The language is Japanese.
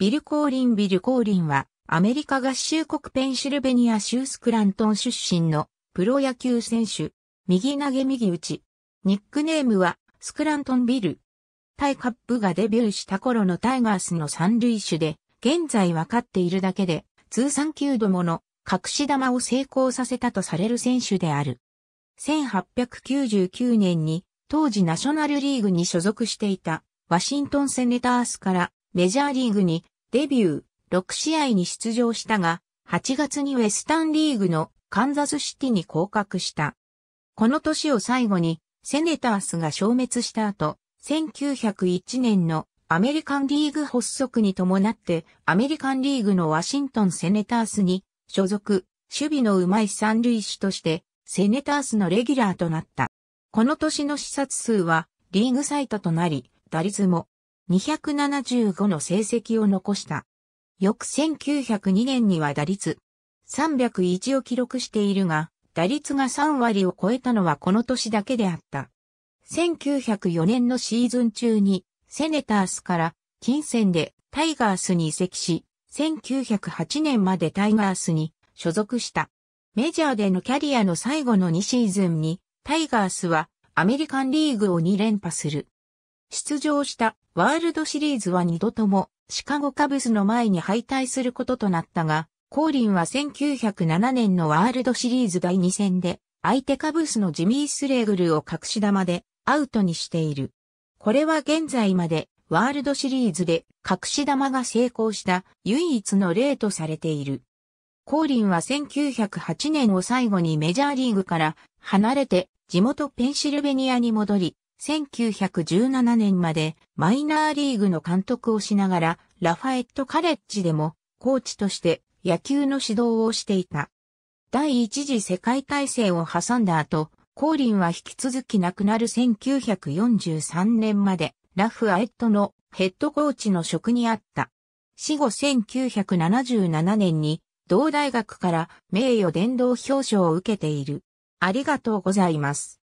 ビル・コーリン・ビル・コーリンは、アメリカ合衆国ペンシルベニア州スクラントン出身のプロ野球選手。右投げ右打ち。ニックネームは、スクラントンビル。タイカップがデビューした頃のタイガースの三塁手で、現在分かっているだけで、通算9度もの隠し玉を成功させたとされる選手である。1899年に、当時ナショナルリーグに所属していた、ワシントンセネタースからメジャーリーグにデビュー6試合に出場したが、8月にウェスタンリーグのカンザスシティに降格した。この年を最後にセネタースが消滅した後、1901年のアメリカンリーグ発足に伴ってアメリカンリーグのワシントンセネタースに所属、守備の上手い三塁手としてセネタースのレギュラーとなった。この年の視察数はリーグ最多となり、打率も275の成績を残した。翌1902年には打率301を記録しているが、打率が3割を超えたのはこの年だけであった。1904年のシーズン中にセネタースから金銭でタイガースに移籍し、1908年までタイガースに所属した。メジャーでのキャリアの最後の2シーズンにタイガースはアメリカンリーグを2連覇する。出場したワールドシリーズは2度ともシカゴカブスの前に敗退することとなったが、コーリンは1907年のワールドシリーズ第2戦で、相手カブスのジミー・スレーグルを隠し玉でアウトにしている。これは現在までワールドシリーズで隠し玉が成功した唯一の例とされている。コーリンは1908年を最後にメジャーリーグから離れて地元ペンシルベニアに戻り、1917年までマイナーリーグの監督をしながら、ラファエットカレッジでもコーチとして野球の指導をしていた。第一次世界大戦を挟んだ後、コーリンは引き続き亡くなる1943年までラフアエットのヘッドコーチの職にあった。死後1977年に同大学から名誉伝道表彰を受けている。ありがとうございます。